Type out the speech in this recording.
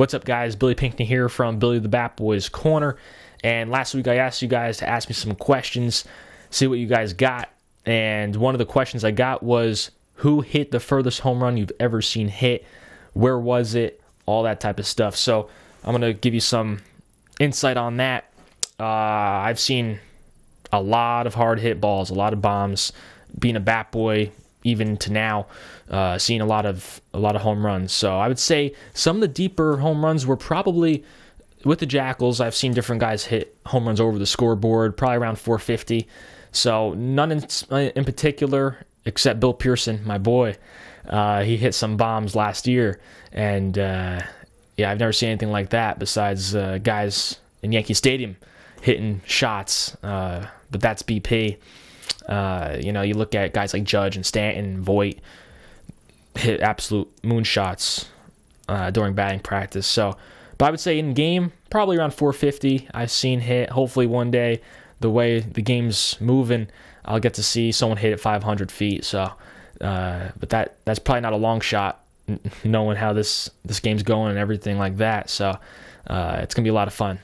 What's up, guys? Billy Pinkney here from Billy the Bat Boys Corner. And last week, I asked you guys to ask me some questions, see what you guys got. And one of the questions I got was who hit the furthest home run you've ever seen hit? Where was it? All that type of stuff. So I'm going to give you some insight on that. Uh, I've seen a lot of hard hit balls, a lot of bombs. Being a bat boy, even to now, uh, seeing a lot of a lot of home runs. So I would say some of the deeper home runs were probably with the Jackals. I've seen different guys hit home runs over the scoreboard, probably around 450. So none in, in particular, except Bill Pearson, my boy. Uh, he hit some bombs last year, and uh, yeah, I've never seen anything like that besides uh, guys in Yankee Stadium hitting shots. Uh, but that's BP. Uh, you know, you look at guys like Judge and Stanton, Voigt hit absolute moonshots uh, during batting practice. So, but I would say in game, probably around 450, I've seen hit. Hopefully, one day, the way the game's moving, I'll get to see someone hit at 500 feet. So, uh, but that that's probably not a long shot, knowing how this this game's going and everything like that. So, uh, it's gonna be a lot of fun.